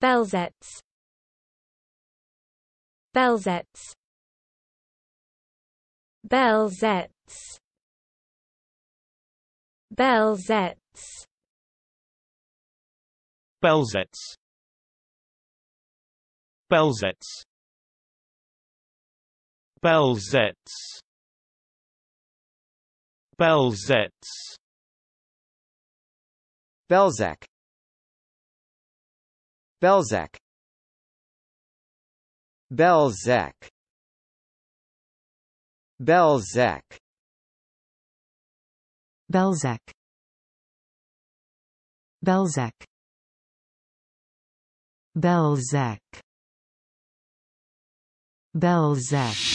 Belzets. Belzets. Belzets. Belzets. Belzets. Belzets. Belzets. Belzec Belzac Belzec Belzec Belzec Belzec Belzec Belzec Belzec